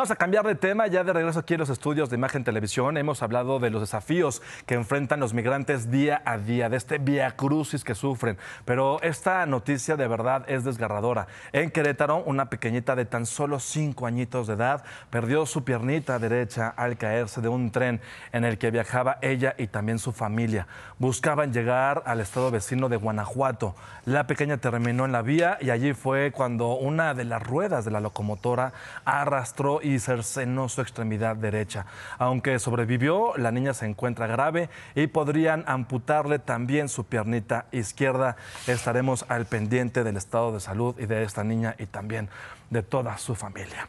vamos a cambiar de tema, ya de regreso aquí en los estudios de Imagen Televisión hemos hablado de los desafíos que enfrentan los migrantes día a día, de este via crucis que sufren, pero esta noticia de verdad es desgarradora. En Querétaro, una pequeñita de tan solo cinco añitos de edad perdió su piernita derecha al caerse de un tren en el que viajaba ella y también su familia. Buscaban llegar al estado vecino de Guanajuato. La pequeña terminó en la vía y allí fue cuando una de las ruedas de la locomotora arrastró y cercenó su extremidad derecha. Aunque sobrevivió, la niña se encuentra grave y podrían amputarle también su piernita izquierda. Estaremos al pendiente del estado de salud y de esta niña y también de toda su familia.